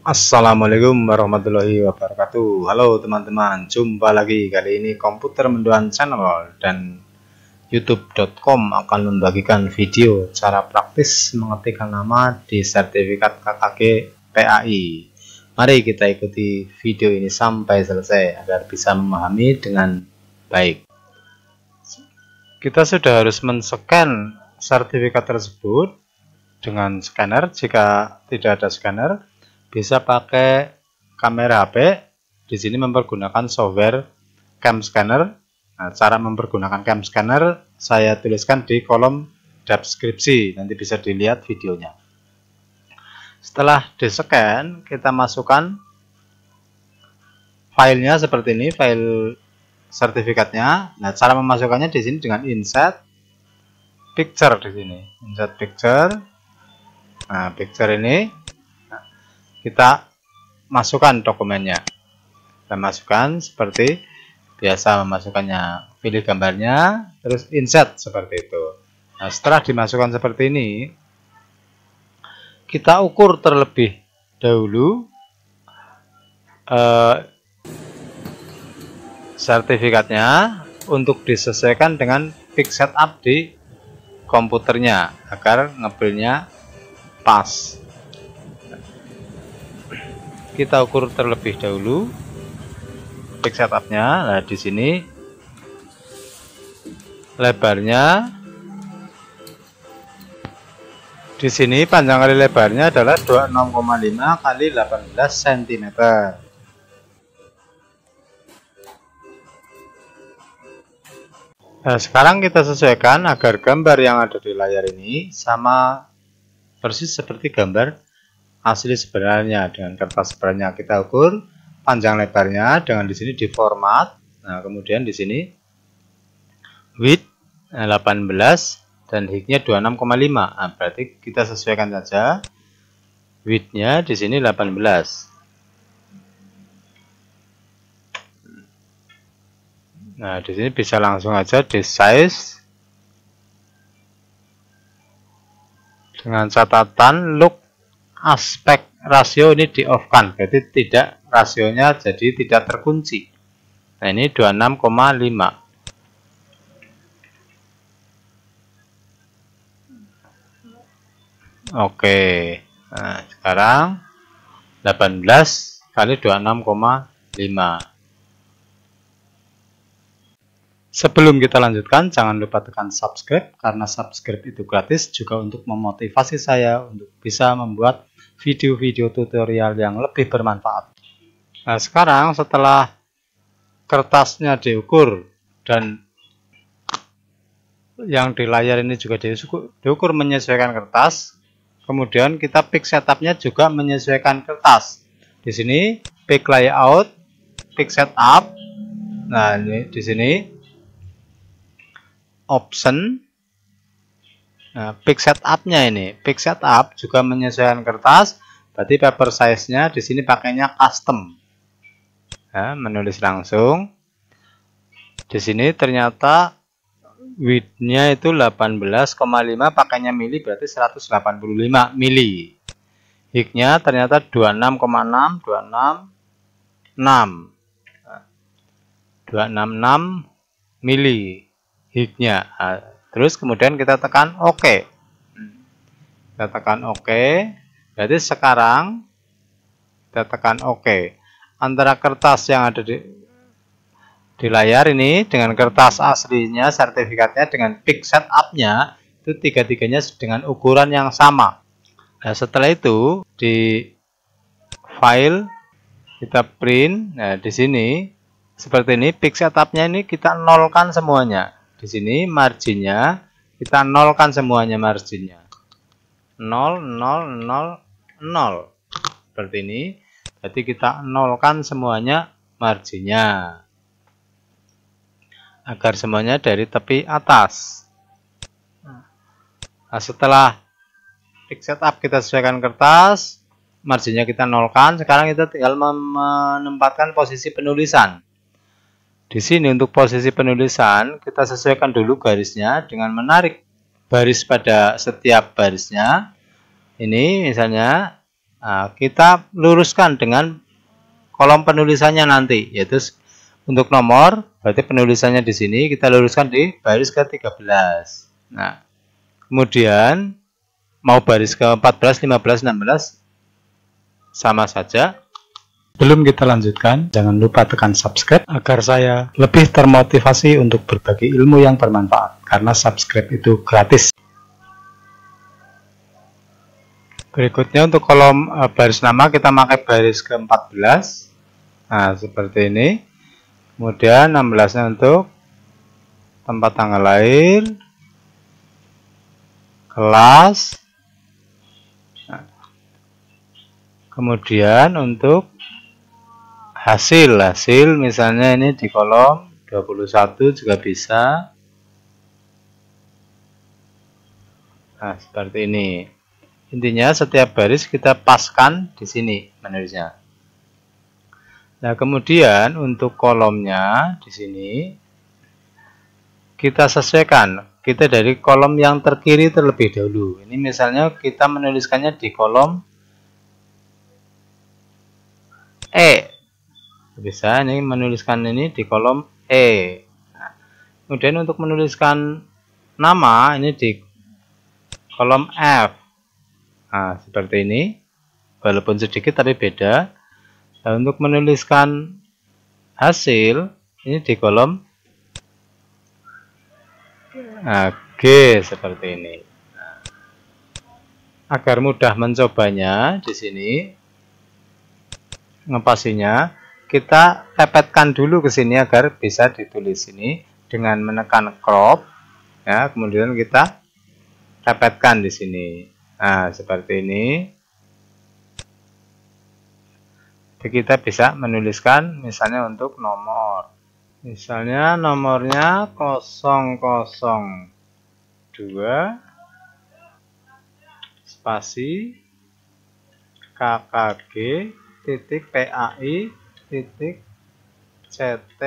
Assalamualaikum warahmatullahi wabarakatuh Halo teman-teman Jumpa lagi kali ini komputer mendoan channel dan youtube.com akan membagikan video cara praktis mengetikkan nama di sertifikat KKG PAI Mari kita ikuti video ini sampai selesai agar bisa memahami dengan baik Kita sudah harus men-scan sertifikat tersebut dengan scanner jika tidak ada scanner bisa pakai kamera HP. Di sini mempergunakan software cam scanner. Nah, cara mempergunakan cam scanner saya tuliskan di kolom deskripsi. Nanti bisa dilihat videonya. Setelah di-scan, kita masukkan filenya seperti ini, file sertifikatnya. Nah, cara memasukkannya di sini dengan insert picture di sini. Insert picture. Nah, picture ini kita masukkan dokumennya kita masukkan seperti biasa memasukkannya pilih gambarnya terus insert seperti itu nah setelah dimasukkan seperti ini kita ukur terlebih dahulu eh, sertifikatnya untuk disesuaikan dengan fix setup di komputernya agar ngebelnya pas kita ukur terlebih dahulu pick setupnya nah di sini lebarnya di sini panjang kali lebarnya adalah 26,5 kali 18 cm nah sekarang kita sesuaikan agar gambar yang ada di layar ini sama persis seperti gambar asli sebenarnya dengan kertas sebenarnya kita ukur panjang lebarnya dengan di sini diformat nah kemudian di sini width 18 eh, dan hiknya 26,5 nah, berarti kita sesuaikan saja width-nya di sini 18 nah di sini bisa langsung aja di size dengan catatan look aspek rasio ini di off kan berarti tidak rasionya jadi tidak terkunci nah ini 26,5 Oke, nah sekarang 18 kali 26,5. Sebelum kita lanjutkan, jangan lupa tekan subscribe karena subscribe itu gratis juga untuk memotivasi saya untuk bisa membuat video-video tutorial yang lebih bermanfaat. Nah, sekarang setelah kertasnya diukur dan yang di layar ini juga diukur, menyesuaikan kertas. Kemudian kita pick setupnya juga menyesuaikan kertas. Di sini pick layout, pick setup. Nah, ini di sini option Nah, pick setupnya ini, pick setup juga menyesuaikan kertas. Berarti paper size-nya di sini pakainya custom. Nah, menulis langsung. Di sini ternyata width-nya itu 18,5 pakainya mili berarti 185 mili. Height-nya ternyata 26,6 26 6 266 mili hignya. Nah, Terus kemudian kita tekan OK. Kita tekan OK. Jadi sekarang kita tekan OK. Antara kertas yang ada di, di layar ini dengan kertas aslinya, sertifikatnya dengan pick setupnya itu tiga-tiganya dengan ukuran yang sama. Nah, setelah itu di file kita print. Nah, di sini seperti ini pick setupnya ini kita nolkan semuanya di sini marginnya kita nolkan semuanya marginnya 0 0 0 0 seperti ini jadi kita nolkan semuanya marginnya agar semuanya dari tepi atas nah, setelah fix setup kita sesuaikan kertas marginnya kita nolkan sekarang kita tinggal menempatkan posisi penulisan di sini untuk posisi penulisan kita sesuaikan dulu garisnya dengan menarik baris pada setiap barisnya. Ini misalnya ah, kita luruskan dengan kolom penulisannya nanti yaitu untuk nomor berarti penulisannya di sini kita luruskan di baris ke-13. Nah, kemudian mau baris ke-14, 15, 16 sama saja Sebelum kita lanjutkan, jangan lupa tekan subscribe agar saya lebih termotivasi untuk berbagi ilmu yang bermanfaat, karena subscribe itu gratis. Berikutnya untuk kolom eh, baris nama kita pakai baris ke-14. Nah, seperti ini. Kemudian 16-nya untuk tempat tanggal lahir, kelas, nah. kemudian untuk hasil hasil misalnya ini di kolom 21 juga bisa nah seperti ini intinya setiap baris kita paskan di sini menulisnya nah kemudian untuk kolomnya di sini kita sesuaikan kita dari kolom yang terkiri terlebih dahulu ini misalnya kita menuliskannya di kolom E bisa ini menuliskan ini di kolom E nah, kemudian untuk menuliskan nama ini di kolom F nah, seperti ini walaupun sedikit tapi beda nah, untuk menuliskan hasil ini di kolom nah, G seperti ini nah, agar mudah mencobanya di sini ngepasinya kita pepetkan dulu ke sini agar bisa ditulis ini dengan menekan crop ya kemudian kita pepetkan di sini nah seperti ini jadi kita bisa menuliskan misalnya untuk nomor misalnya nomornya 002 spasi kkg titik PAI titik CT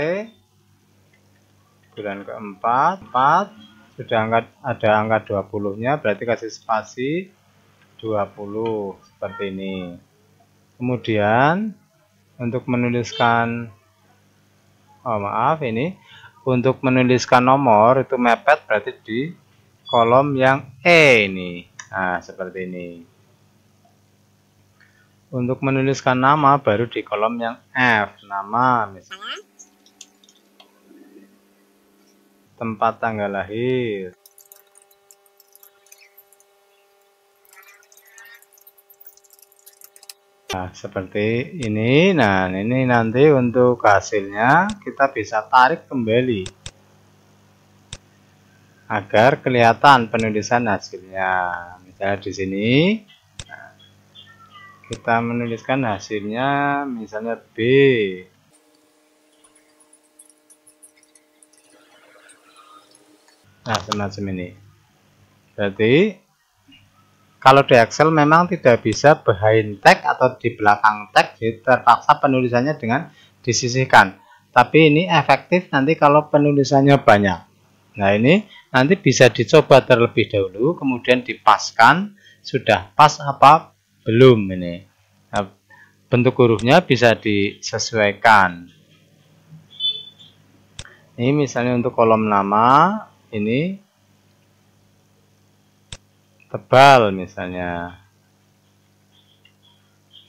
bulan keempat 4 sudah angkat ada angka 20 nya berarti kasih spasi 20 seperti ini kemudian untuk menuliskan oh maaf ini untuk menuliskan nomor itu mepet berarti di kolom yang E ini nah seperti ini untuk menuliskan nama baru di kolom yang F, nama misalnya. Tempat tanggal lahir. Nah, seperti ini. Nah, ini nanti untuk hasilnya kita bisa tarik kembali agar kelihatan penulisan hasilnya. Misalnya di sini kita menuliskan hasilnya misalnya B nah semacam ini berarti kalau di Excel memang tidak bisa behind tag atau di belakang tag terpaksa penulisannya dengan disisihkan tapi ini efektif nanti kalau penulisannya banyak nah ini nanti bisa dicoba terlebih dahulu kemudian dipaskan sudah pas apa belum ini nah, bentuk hurufnya bisa disesuaikan ini misalnya untuk kolom nama ini tebal misalnya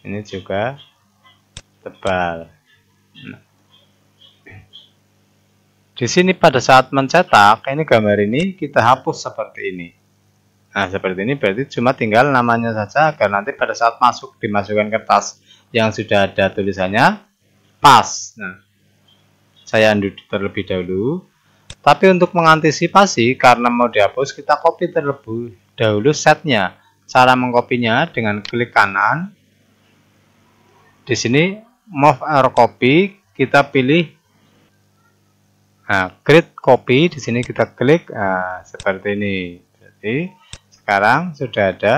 ini juga tebal nah. di sini pada saat mencetak ini gambar ini kita hapus seperti ini Nah, seperti ini berarti cuma tinggal namanya saja agar nanti pada saat masuk dimasukkan kertas yang sudah ada tulisannya pas. Nah, saya undo terlebih dahulu. Tapi untuk mengantisipasi karena mau dihapus, kita copy terlebih dahulu setnya. Cara mengkopinya dengan klik kanan. Di sini move or copy, kita pilih nah, create copy. Di sini kita klik nah, seperti ini. Berarti sekarang sudah ada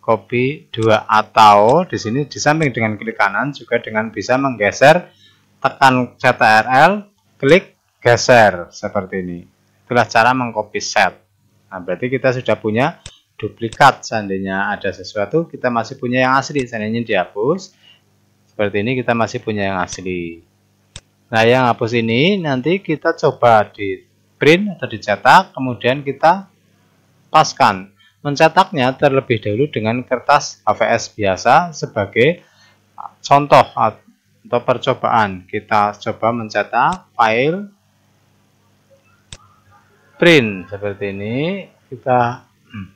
copy 2 atau di sini di samping dengan klik kanan juga dengan bisa menggeser tekan CTRL, klik geser seperti ini. Itulah cara mengcopy set. Nah, berarti kita sudah punya duplikat seandainya ada sesuatu kita masih punya yang asli seandainya dihapus seperti ini kita masih punya yang asli nah yang hapus ini nanti kita coba di print atau dicetak kemudian kita paskan. Mencetaknya terlebih dahulu dengan kertas HVS biasa sebagai contoh atau percobaan. Kita coba mencetak file print seperti ini. Kita hmm,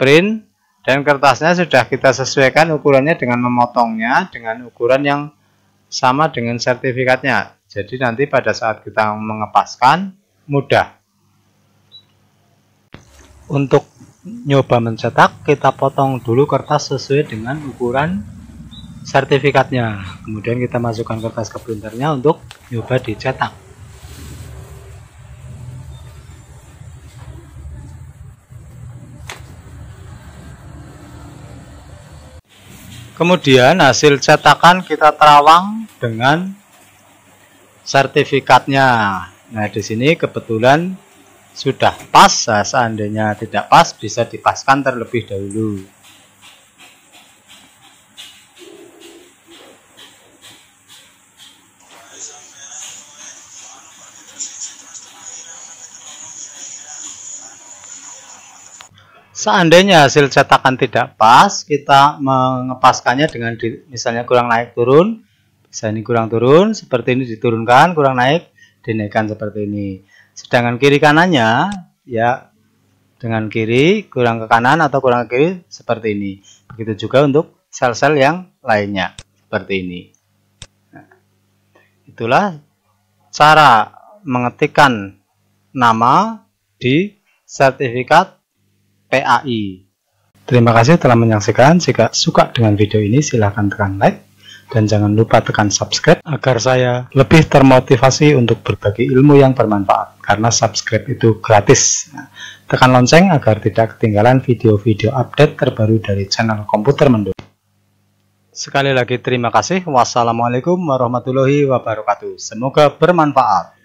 print dan kertasnya sudah kita sesuaikan ukurannya dengan memotongnya dengan ukuran yang sama dengan sertifikatnya. Jadi nanti pada saat kita mengepaskan mudah untuk nyoba mencetak kita potong dulu kertas sesuai dengan ukuran sertifikatnya kemudian kita masukkan kertas ke printernya untuk nyoba dicetak kemudian hasil cetakan kita terawang dengan sertifikatnya nah di sini kebetulan sudah pas seandainya tidak pas bisa dipaskan terlebih dahulu Seandainya hasil cetakan tidak pas, kita mengepaskannya dengan di, misalnya kurang naik turun, bisa ini kurang turun, seperti ini diturunkan, kurang naik, dinaikkan seperti ini. Sedangkan kiri kanannya ya dengan kiri kurang ke kanan atau kurang ke kiri seperti ini. Begitu juga untuk sel-sel yang lainnya seperti ini. Nah, itulah cara mengetikkan nama di sertifikat PAI. Terima kasih telah menyaksikan. Jika suka dengan video ini silahkan tekan like dan jangan lupa tekan subscribe agar saya lebih termotivasi untuk berbagi ilmu yang bermanfaat karena subscribe itu gratis. Nah, tekan lonceng agar tidak ketinggalan video-video update terbaru dari channel Komputer Mendung. Sekali lagi terima kasih. Wassalamualaikum warahmatullahi wabarakatuh. Semoga bermanfaat.